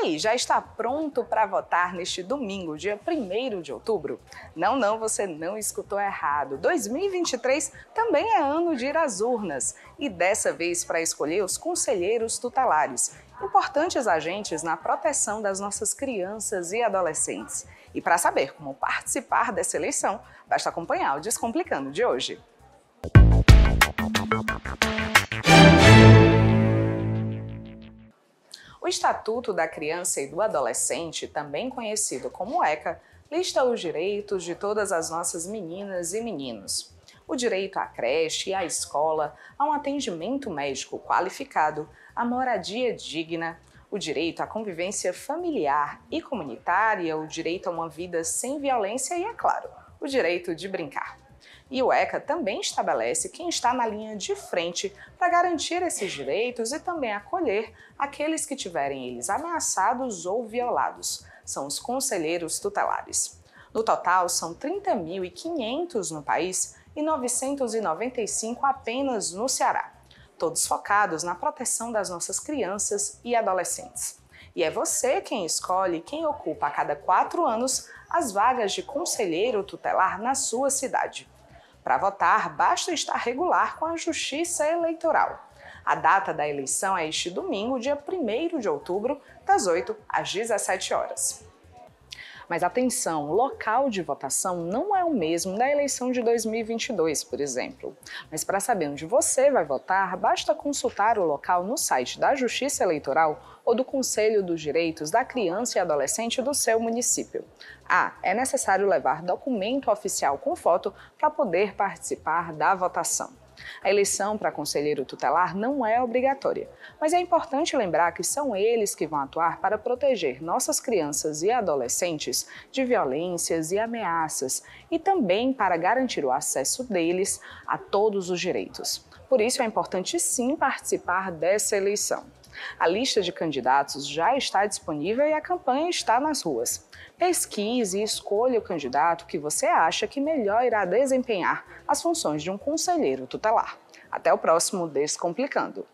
aí, já está pronto para votar neste domingo, dia 1 de outubro? Não, não, você não escutou errado. 2023 também é ano de ir às urnas e dessa vez para escolher os conselheiros tutelares, importantes agentes na proteção das nossas crianças e adolescentes. E para saber como participar dessa eleição, basta acompanhar o Descomplicando de hoje. O Estatuto da Criança e do Adolescente, também conhecido como ECA, lista os direitos de todas as nossas meninas e meninos. O direito à creche e à escola, a um atendimento médico qualificado, a moradia digna, o direito à convivência familiar e comunitária, o direito a uma vida sem violência e, é claro, o direito de brincar. E o ECA também estabelece quem está na linha de frente para garantir esses direitos e também acolher aqueles que tiverem eles ameaçados ou violados. São os conselheiros tutelares. No total, são 30.500 no país e 995 apenas no Ceará, todos focados na proteção das nossas crianças e adolescentes. E é você quem escolhe quem ocupa a cada quatro anos as vagas de conselheiro tutelar na sua cidade. Para votar, basta estar regular com a Justiça Eleitoral. A data da eleição é este domingo, dia 1 de outubro, das 8 às 17 horas. Mas atenção, local de votação não é o mesmo da eleição de 2022, por exemplo. Mas para saber onde você vai votar, basta consultar o local no site da Justiça Eleitoral ou do Conselho dos Direitos da Criança e Adolescente do seu município. Ah, é necessário levar documento oficial com foto para poder participar da votação. A eleição para conselheiro tutelar não é obrigatória, mas é importante lembrar que são eles que vão atuar para proteger nossas crianças e adolescentes de violências e ameaças e também para garantir o acesso deles a todos os direitos. Por isso é importante sim participar dessa eleição. A lista de candidatos já está disponível e a campanha está nas ruas. Pesquise e escolha o candidato que você acha que melhor irá desempenhar as funções de um conselheiro tutelar. Até o próximo Descomplicando!